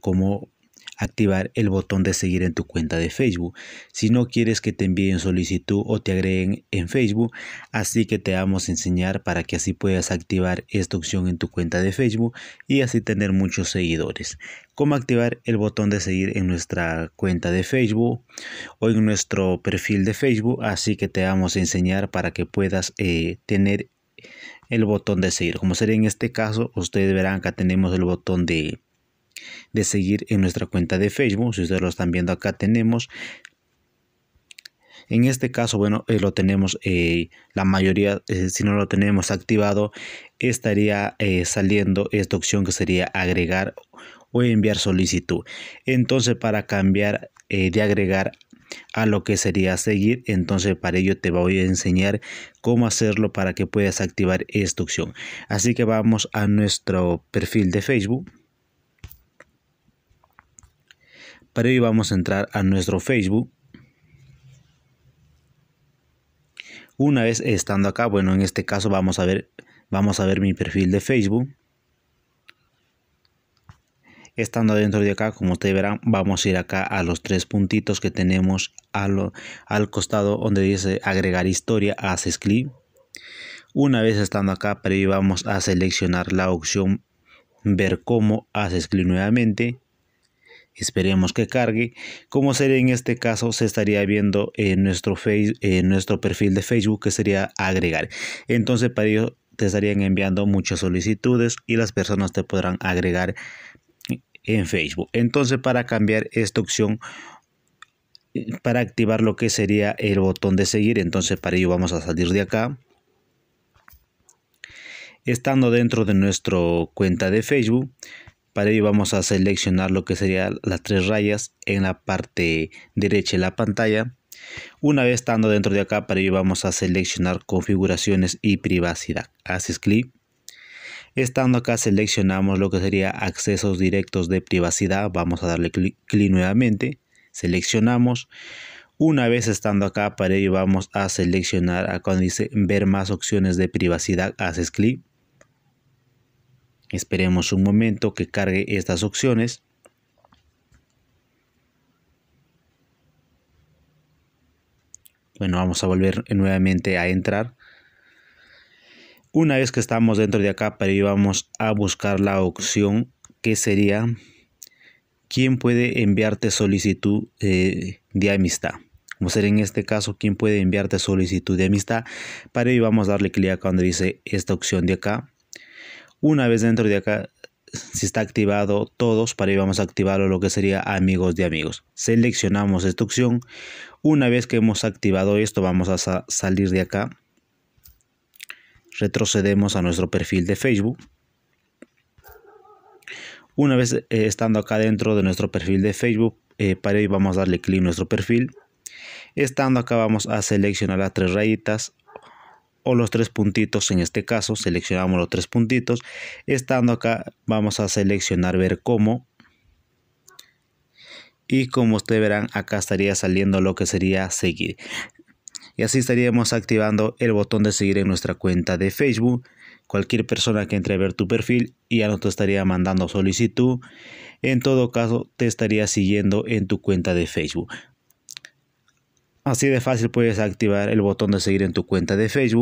cómo activar el botón de seguir en tu cuenta de Facebook. Si no quieres que te envíen solicitud o te agreguen en Facebook, así que te vamos a enseñar para que así puedas activar esta opción en tu cuenta de Facebook y así tener muchos seguidores. Cómo activar el botón de seguir en nuestra cuenta de Facebook o en nuestro perfil de Facebook, así que te vamos a enseñar para que puedas eh, tener el botón de seguir. Como sería en este caso, ustedes verán acá tenemos el botón de de seguir en nuestra cuenta de Facebook. Si ustedes lo están viendo acá, tenemos en este caso, bueno, eh, lo tenemos, eh, la mayoría, eh, si no lo tenemos activado, estaría saliendo esta opción que sería agregar o enviar solicitud. Entonces, para cambiar de agregar a lo que sería seguir, entonces para ello te voy a enseñar cómo hacerlo para que puedas activar esta opción. Así que vamos a nuestro perfil de Facebook. Para ello vamos a entrar a nuestro Facebook. Una vez estando acá, bueno, en este caso vamos a ver, vamos a ver mi perfil de Facebook. Estando dentro de acá, como ustedes verán, vamos a ir acá a los tres puntitos que tenemos al, al costado donde dice agregar historia, haces clic. Una vez estando acá, pero vamos a seleccionar la opción ver cómo, haces clic nuevamente Esperemos que cargue. Como sería en este caso, se estaría viendo en nuestro, face, en nuestro perfil de Facebook, que sería agregar. Entonces, para ello te estarían enviando muchas solicitudes y las personas te podrán agregar en Facebook. Entonces, para cambiar esta opción, para activar lo que sería el botón de seguir, entonces para ello vamos a salir de acá. Estando dentro de nuestra cuenta de Facebook, para ello vamos a seleccionar lo que serían las tres rayas en la parte derecha de la pantalla. Una vez estando dentro de acá, para ello vamos a seleccionar configuraciones y privacidad. Haces clic. Estando acá seleccionamos lo que sería accesos directos de privacidad. Vamos a darle clic nuevamente. Seleccionamos. Una vez estando acá, para ello vamos a seleccionar acá dice ver más opciones de privacidad. Haces clic. Esperemos un momento que cargue estas opciones. Bueno, vamos a volver nuevamente a entrar. Una vez que estamos dentro de acá, para ello vamos a buscar la opción que sería quién puede enviarte solicitud eh, de amistad. Como ser en este caso, quién puede enviarte solicitud de amistad. Para ello vamos a darle clic acá cuando dice esta opción de acá. Una vez dentro de acá, si está activado todos, para ahí vamos a activar lo que sería amigos de amigos. Seleccionamos esta opción. Una vez que hemos activado esto, vamos a salir de acá. Retrocedemos a nuestro perfil de Facebook. Una vez eh, estando acá dentro de nuestro perfil de Facebook, eh, para ahí vamos a darle clic en nuestro perfil. Estando acá vamos a seleccionar las tres rayitas, o los tres puntitos. En este caso seleccionamos los tres puntitos. Estando acá vamos a seleccionar ver cómo. Y como ustedes verán acá estaría saliendo lo que sería seguir. Y así estaríamos activando el botón de seguir en nuestra cuenta de Facebook. Cualquier persona que entre a ver tu perfil Y ya no te estaría mandando solicitud. En todo caso te estaría siguiendo en tu cuenta de Facebook. Así de fácil puedes activar el botón de seguir en tu cuenta de Facebook.